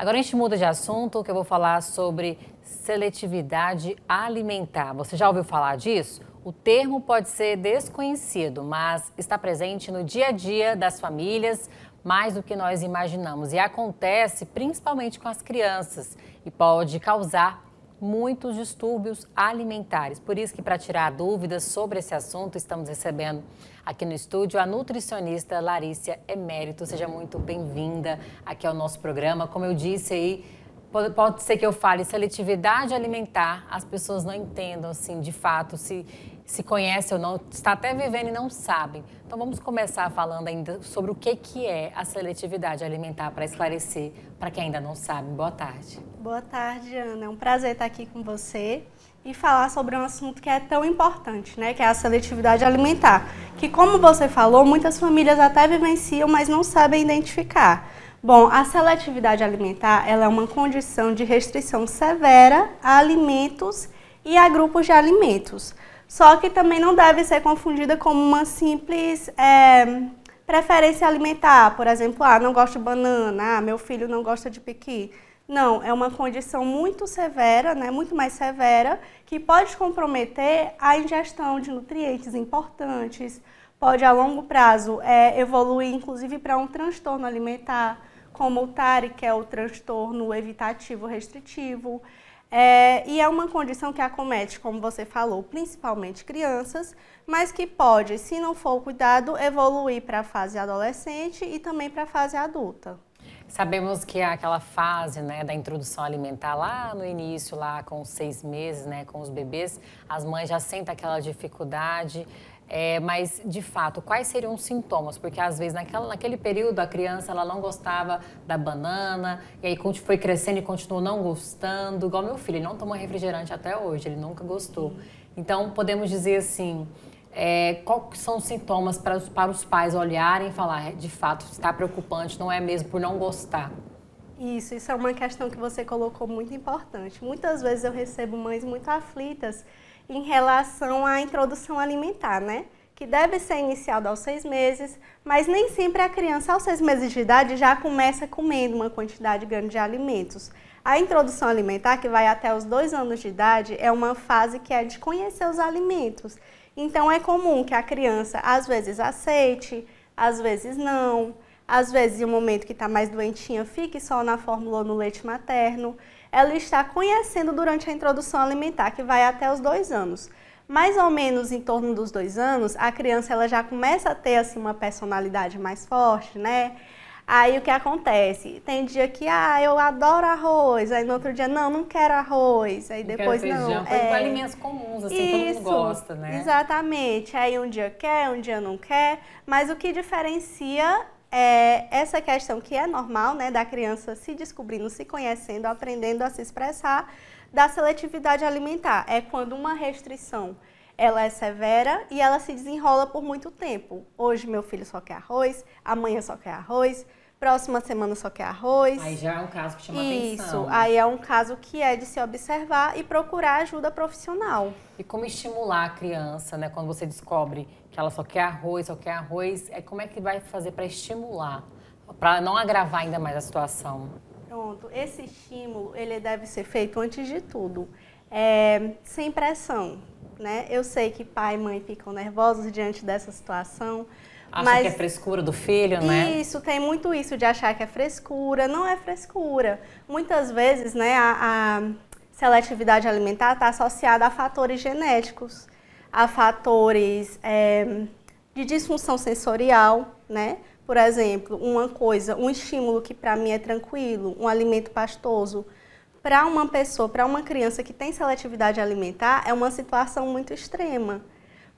Agora a gente muda de assunto, que eu vou falar sobre seletividade alimentar. Você já ouviu falar disso? O termo pode ser desconhecido, mas está presente no dia a dia das famílias mais do que nós imaginamos e acontece principalmente com as crianças e pode causar muitos distúrbios alimentares. Por isso que para tirar dúvidas sobre esse assunto, estamos recebendo aqui no estúdio a nutricionista Larícia Emérito. Seja muito bem-vinda aqui ao nosso programa. Como eu disse aí, pode ser que eu fale seletividade alimentar, as pessoas não entendam assim, de fato, se se conhecem ou não, está até vivendo e não sabem. Então vamos começar falando ainda sobre o que, que é a seletividade alimentar para esclarecer para quem ainda não sabe. Boa tarde. Boa tarde, Ana. É um prazer estar aqui com você e falar sobre um assunto que é tão importante, né, que é a seletividade alimentar, que como você falou, muitas famílias até vivenciam, mas não sabem identificar. Bom, a seletividade alimentar, ela é uma condição de restrição severa a alimentos e a grupos de alimentos só que também não deve ser confundida com uma simples é, preferência alimentar. Por exemplo, ah, não gosto de banana, ah, meu filho não gosta de piqui. Não, é uma condição muito severa, né, muito mais severa, que pode comprometer a ingestão de nutrientes importantes, pode a longo prazo é, evoluir inclusive para um transtorno alimentar, como o TARI, que é o transtorno evitativo restritivo. É, e é uma condição que acomete, como você falou, principalmente crianças, mas que pode, se não for cuidado, evoluir para a fase adolescente e também para a fase adulta. Sabemos que é aquela fase né, da introdução alimentar lá no início, lá com os seis meses, né, com os bebês, as mães já sentem aquela dificuldade. É, mas, de fato, quais seriam os sintomas? Porque, às vezes, naquela, naquele período, a criança ela não gostava da banana, e aí foi crescendo e continuou não gostando. Igual meu filho, ele não toma refrigerante até hoje, ele nunca gostou. Então, podemos dizer assim, é, quais são os sintomas para os, para os pais olharem e falar, é, de fato, está preocupante, não é mesmo por não gostar? Isso, isso é uma questão que você colocou muito importante. Muitas vezes eu recebo mães muito aflitas em relação à introdução alimentar, né? Que deve ser iniciado aos seis meses, mas nem sempre a criança aos seis meses de idade já começa comendo uma quantidade grande de alimentos. A introdução alimentar, que vai até os dois anos de idade, é uma fase que é de conhecer os alimentos. Então é comum que a criança às vezes aceite, às vezes não, às vezes em um momento que está mais doentinha fique só na fórmula ou no leite materno ela está conhecendo durante a introdução alimentar, que vai até os dois anos. Mais ou menos em torno dos dois anos, a criança ela já começa a ter assim, uma personalidade mais forte, né? Aí o que acontece? Tem dia que, ah, eu adoro arroz. Aí no outro dia, não, não quero arroz. Aí depois quero feijão, não. É... alimentos comuns, assim, Isso, todo mundo gosta, né? Exatamente. Aí um dia quer, um dia não quer. Mas o que diferencia é, essa questão que é normal, né, da criança se descobrindo, se conhecendo, aprendendo a se expressar, da seletividade alimentar. É quando uma restrição ela é severa e ela se desenrola por muito tempo. Hoje meu filho só quer arroz, amanhã só quer arroz, Próxima semana só quer arroz. Aí já é um caso que chama Isso, atenção. Isso, aí é um caso que é de se observar e procurar ajuda profissional. E como estimular a criança, né? Quando você descobre que ela só quer arroz, só quer arroz, é como é que vai fazer para estimular, para não agravar ainda mais a situação? Pronto, esse estímulo ele deve ser feito antes de tudo, é, sem pressão, né? Eu sei que pai e mãe ficam nervosos diante dessa situação, Acha Mas, que é frescura do filho, né? Isso, tem muito isso de achar que é frescura. Não é frescura. Muitas vezes, né, a, a seletividade alimentar está associada a fatores genéticos, a fatores é, de disfunção sensorial, né? Por exemplo, uma coisa, um estímulo que para mim é tranquilo, um alimento pastoso, para uma pessoa, para uma criança que tem seletividade alimentar, é uma situação muito extrema.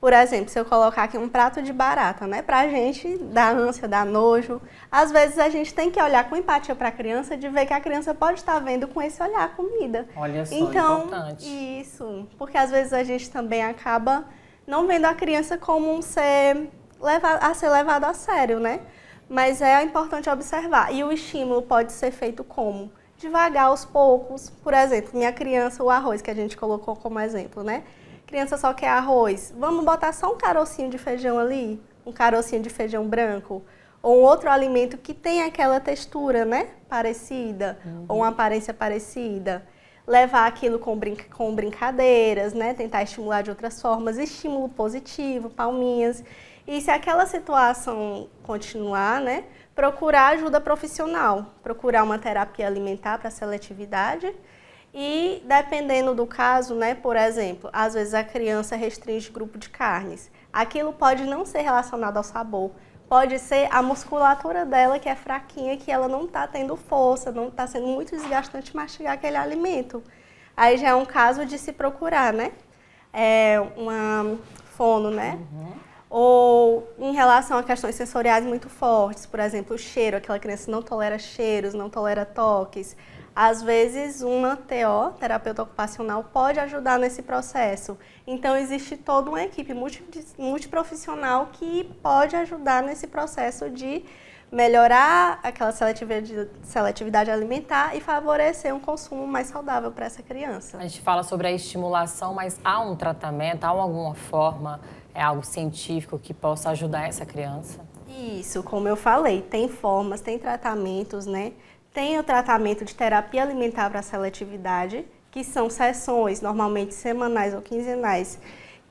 Por exemplo, se eu colocar aqui um prato de barata, né? Pra gente dar ânsia, dar nojo. Às vezes a gente tem que olhar com empatia para a criança de ver que a criança pode estar vendo com esse olhar a comida. Olha só, então, importante. Isso, porque às vezes a gente também acaba não vendo a criança como um ser levado, a ser levado a sério, né? Mas é importante observar. E o estímulo pode ser feito como? Devagar, aos poucos. Por exemplo, minha criança, o arroz que a gente colocou como exemplo, né? criança só quer arroz, vamos botar só um carocinho de feijão ali, um carocinho de feijão branco, ou um outro alimento que tem aquela textura, né, parecida, uhum. ou uma aparência parecida. Levar aquilo com, brin com brincadeiras, né, tentar estimular de outras formas, estímulo positivo, palminhas. E se aquela situação continuar, né, procurar ajuda profissional, procurar uma terapia alimentar para seletividade, e dependendo do caso, né, por exemplo, às vezes a criança restringe grupo de carnes. Aquilo pode não ser relacionado ao sabor, pode ser a musculatura dela que é fraquinha, que ela não está tendo força, não está sendo muito desgastante mastigar aquele alimento. Aí já é um caso de se procurar, né? É uma fono, né? Uhum ou em relação a questões sensoriais muito fortes, por exemplo, o cheiro, aquela criança não tolera cheiros, não tolera toques, às vezes, uma TO, terapeuta ocupacional, pode ajudar nesse processo. Então, existe toda uma equipe multiprofissional que pode ajudar nesse processo de melhorar aquela seletividade alimentar e favorecer um consumo mais saudável para essa criança. A gente fala sobre a estimulação, mas há um tratamento, há alguma forma, é algo científico que possa ajudar essa criança? Isso, como eu falei, tem formas, tem tratamentos, né? Tem o tratamento de terapia alimentar para seletividade, que são sessões, normalmente semanais ou quinzenais,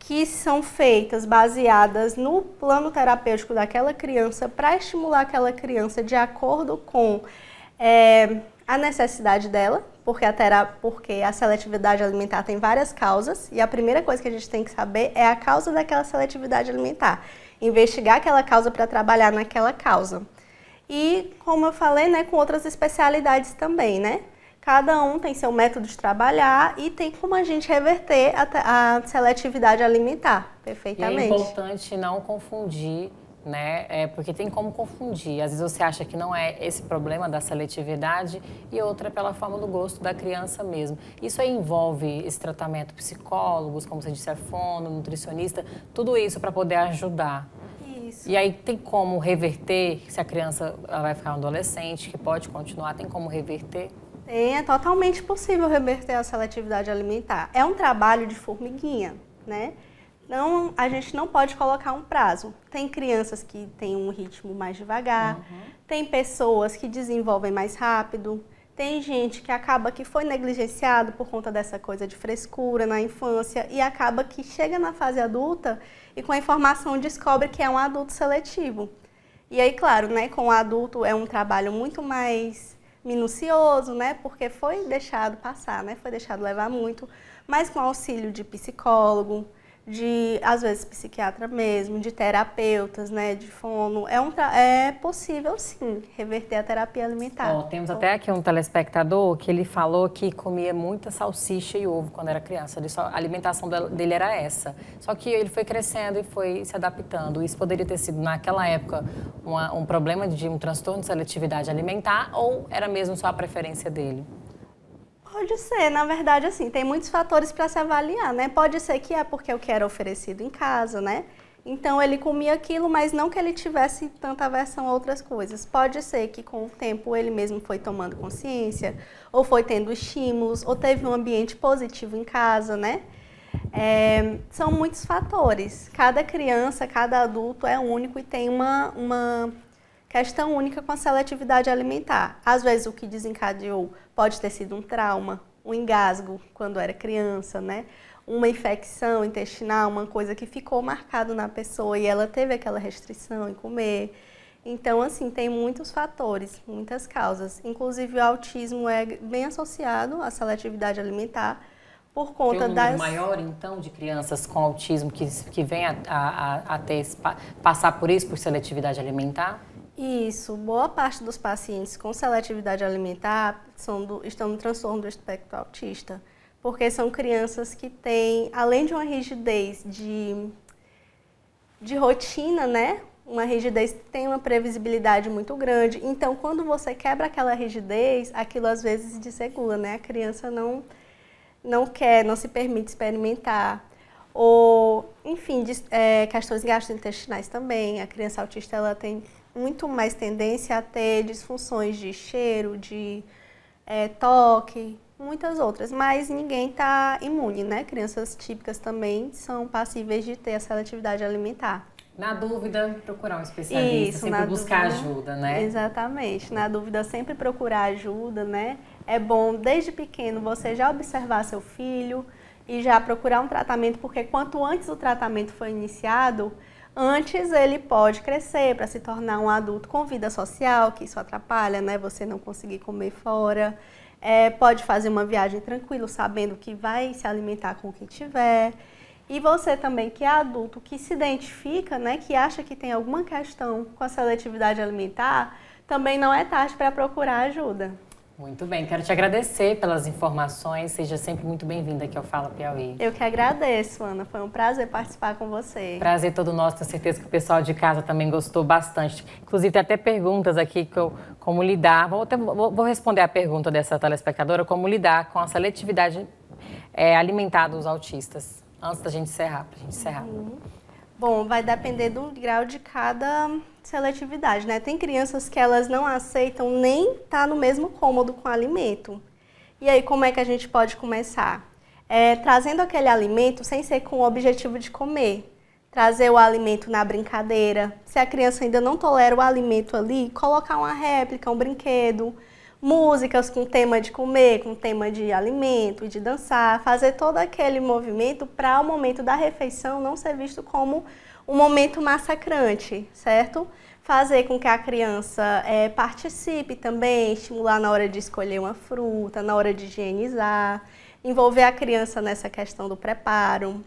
que são feitas baseadas no plano terapêutico daquela criança para estimular aquela criança de acordo com é, a necessidade dela, porque a, terapia, porque a seletividade alimentar tem várias causas e a primeira coisa que a gente tem que saber é a causa daquela seletividade alimentar, investigar aquela causa para trabalhar naquela causa e, como eu falei, né, com outras especialidades também, né? Cada um tem seu método de trabalhar e tem como a gente reverter a, a seletividade alimentar perfeitamente. E é importante não confundir né? É porque tem como confundir. Às vezes você acha que não é esse problema da seletividade e outra é pela forma do gosto da criança mesmo. Isso aí envolve esse tratamento psicólogos, como você disse, é fono, nutricionista, tudo isso para poder ajudar isso. E aí tem como reverter, se a criança ela vai ficar um adolescente, que pode continuar, tem como reverter? Tem, É totalmente possível reverter a seletividade alimentar. É um trabalho de formiguinha, né? Não, a gente não pode colocar um prazo. Tem crianças que têm um ritmo mais devagar, uhum. tem pessoas que desenvolvem mais rápido, tem gente que acaba que foi negligenciado por conta dessa coisa de frescura na infância e acaba que chega na fase adulta e com a informação descobre que é um adulto seletivo. E aí, claro, né, com o adulto é um trabalho muito mais minucioso, né, porque foi deixado passar, né, foi deixado levar muito, mas com auxílio de psicólogo, de às vezes psiquiatra mesmo, de terapeutas, né, de fono, é, um, é possível sim reverter a terapia alimentar. Oh, temos até aqui um telespectador que ele falou que comia muita salsicha e ovo quando era criança, só, a alimentação dele era essa, só que ele foi crescendo e foi se adaptando, isso poderia ter sido naquela época uma, um problema de um transtorno de seletividade alimentar ou era mesmo só a preferência dele? Pode ser, na verdade, assim, tem muitos fatores para se avaliar, né? Pode ser que é porque o que era oferecido em casa, né? Então ele comia aquilo, mas não que ele tivesse tanta aversão a outras coisas. Pode ser que com o tempo ele mesmo foi tomando consciência, ou foi tendo estímulos, ou teve um ambiente positivo em casa, né? É, são muitos fatores. Cada criança, cada adulto é único e tem uma, uma Questão única com a seletividade alimentar. Às vezes o que desencadeou pode ter sido um trauma, um engasgo quando era criança, né? Uma infecção intestinal, uma coisa que ficou marcado na pessoa e ela teve aquela restrição em comer. Então, assim, tem muitos fatores, muitas causas. Inclusive, o autismo é bem associado à seletividade alimentar por conta tem um das... maior, então, de crianças com autismo que, que vem a, a, a ter, passar por isso, por seletividade alimentar? Isso, boa parte dos pacientes com seletividade alimentar do, estão no transtorno do espectro autista, porque são crianças que têm, além de uma rigidez de, de rotina, né? Uma rigidez que tem uma previsibilidade muito grande. Então, quando você quebra aquela rigidez, aquilo às vezes desregula, né? A criança não, não quer, não se permite experimentar ou enfim, de, é, questões gastrointestinais também. A criança autista ela tem muito mais tendência a ter disfunções de cheiro, de é, toque, muitas outras. Mas ninguém está imune, né? Crianças típicas também são passíveis de ter a seletividade alimentar. Na dúvida, procurar um especialista, Isso, sempre buscar dúvida, ajuda, né? Exatamente. Na dúvida, sempre procurar ajuda, né? É bom, desde pequeno, você já observar seu filho e já procurar um tratamento, porque quanto antes o tratamento for iniciado, antes ele pode crescer para se tornar um adulto com vida social, que isso atrapalha, né? Você não conseguir comer fora. É, pode fazer uma viagem tranquilo, sabendo que vai se alimentar com o que tiver. E você também que é adulto, que se identifica, né, que acha que tem alguma questão com a seletividade alimentar, também não é tarde para procurar ajuda. Muito bem, quero te agradecer pelas informações. Seja sempre muito bem-vinda aqui ao Fala Piauí. Eu que agradeço, Ana. Foi um prazer participar com você. Prazer todo nosso. Tenho certeza que o pessoal de casa também gostou bastante. Inclusive, tem até perguntas aqui que eu, como lidar. Vou, até, vou, vou responder a pergunta dessa telespectadora: como lidar com a seletividade é, alimentar dos autistas. Antes da gente encerrar, para a gente encerrar. Uhum. Bom, vai depender do grau de cada seletividade, né? Tem crianças que elas não aceitam nem estar tá no mesmo cômodo com o alimento. E aí, como é que a gente pode começar? É, trazendo aquele alimento sem ser com o objetivo de comer. Trazer o alimento na brincadeira. Se a criança ainda não tolera o alimento ali, colocar uma réplica, um brinquedo músicas com tema de comer, com tema de alimento e de dançar, fazer todo aquele movimento para o momento da refeição não ser visto como um momento massacrante, certo? Fazer com que a criança é, participe também, estimular na hora de escolher uma fruta, na hora de higienizar, envolver a criança nessa questão do preparo.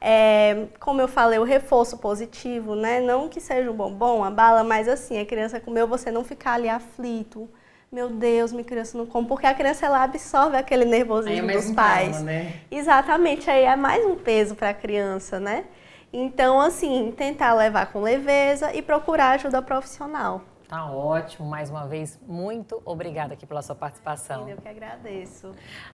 É, como eu falei, o reforço positivo, né? Não que seja um bombom, a bala, mas assim, a criança comeu, você não ficar ali aflito, meu Deus, minha criança não come, porque a criança ela absorve aquele nervosismo é dos pais. Calma, né? Exatamente, aí é mais um peso para a criança, né? Então, assim, tentar levar com leveza e procurar ajuda profissional. Tá ótimo, mais uma vez, muito obrigada aqui pela sua participação. Eu que agradeço.